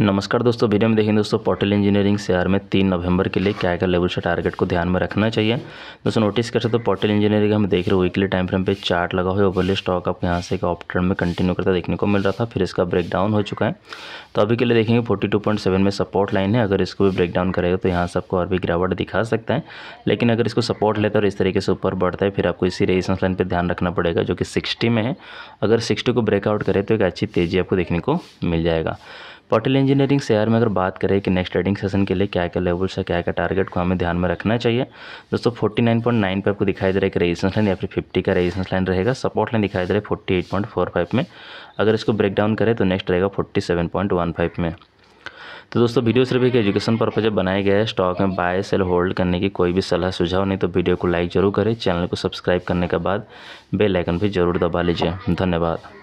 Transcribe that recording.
नमस्कार दोस्तों वीडियो में देखेंगे दोस्तों पोर्टल इंजीनियरिंग शेयर में तीन नवंबर के लिए क्या क्या लेवल से टारगेट को ध्यान में रखना चाहिए दोस्तों नोटिस कर सकते हो पोर्टल इंजीनियरिंग हम देख रहे हो वीकली टाइम फ्रेम पे चार्ट लगा हुआ है ओवरली स्टॉक आप यहाँ से एक ऑप ट्रेंड में कंटिन्यू करता देखने को मिल रहा था फिर इसका ब्रेकडाउन हो चुका है तो अभी के लिए देखेंगे फोर्टी में सपोर्ट लाइन है अगर इसको भी ब्रेकडाउन करेगा तो यहाँ से आपको और भी गिरावट दिखा सकता है लेकिन अगर इसको सपोर्ट लेता है और इस तरीके से ऊपर बढ़ता है फिर आपको इसी रेजिस्टेंस लाइन पर ध्यान रखना पड़ेगा जो कि सिक्सटी में है अगर सिक्सटी को ब्रेकआउट करे तो एक अच्छी तेज़ी आपको देखने को मिल जाएगा पटेल इंजीनियरिंग शेयर में अगर बात करें कि नेक्स्ट ट्रेडिंग सेशन के लिए क्या क्या लेवल्स है क्या क्या टारगेट को हमें ध्यान में रखना चाहिए दोस्तों फोर्टी नाइन पॉइंट नाइन पर आपको दिखाई दे रहा है कि रेजिस्टेंस लाइन या फिर फिफ्टी का रेजिस्टेंस लाइन रहेगा सपोर्ट लाइन दिखाई दे रहा है forty eight point four five में अगर इसको ब्रेक डाउन करें तो नेक्स्ट रहेगा forty seven point one five में तो दोस्तों वीडियो सिर्फ एक एजुकेशन पर्पज बनाया गया है स्टॉक में बाय सेल होल्ड करने की कोई भी सलाह सुझाव नहीं तो वीडियो को लाइक जरूर करें चैनल को सब्सक्राइब करने के बाद बेल आइकन भी जरूर दबा लीजिए धन्यवाद